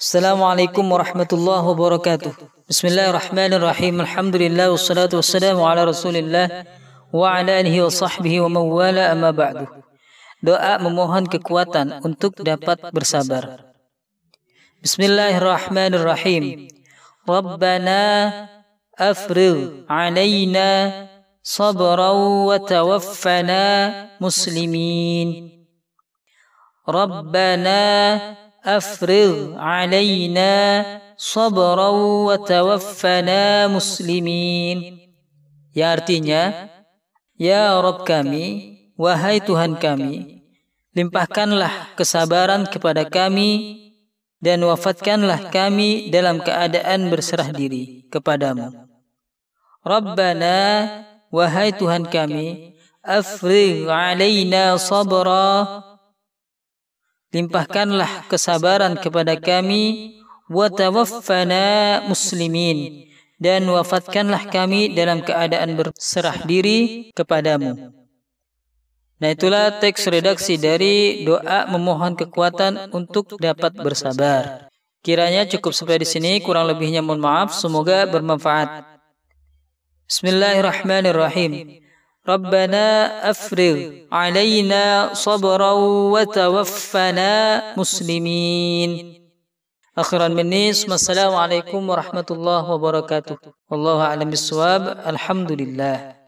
السلام عليكم ورحمة الله وبركاته بسم الله الرحمن الرحيم الحمد لله والصلاة والسلام على رسول الله وعلى آله وصحبه ومن والاه أما بعد دعاء memohon kekuatan untuk dapat bersabar بسم الله الرحمن الرحيم ربنا أفرغ علينا صبرا وتوفنا مسلمين ربنا أفرغ علينا صبرا وتوفنا مسلمين Ya artinya, Ya Rob kami, wahai Tuhan kami, limpahkanlah kesabaran kepada kami dan wafatkanlah kami dalam keadaan berserah diri kepadamu. Rabbana, wahai Tuhan kami, afrigh alaina sabra Limpahkanlah kesabaran kepada kami wa tawaffana muslimin dan wafatkanlah kami dalam keadaan berserah diri kepadamu. Nah itulah teks redaksi dari doa memohon kekuatan untuk dapat bersabar. Kiranya cukup sampai di sini, kurang lebihnya mohon maaf, semoga bermanfaat. Bismillahirrahmanirrahim. ربنا أفرغ علينا صبرا وتوفنا مسلمين أخيرا مني اسم السلام عليكم ورحمة الله وبركاته والله أعلم بالصواب الحمد لله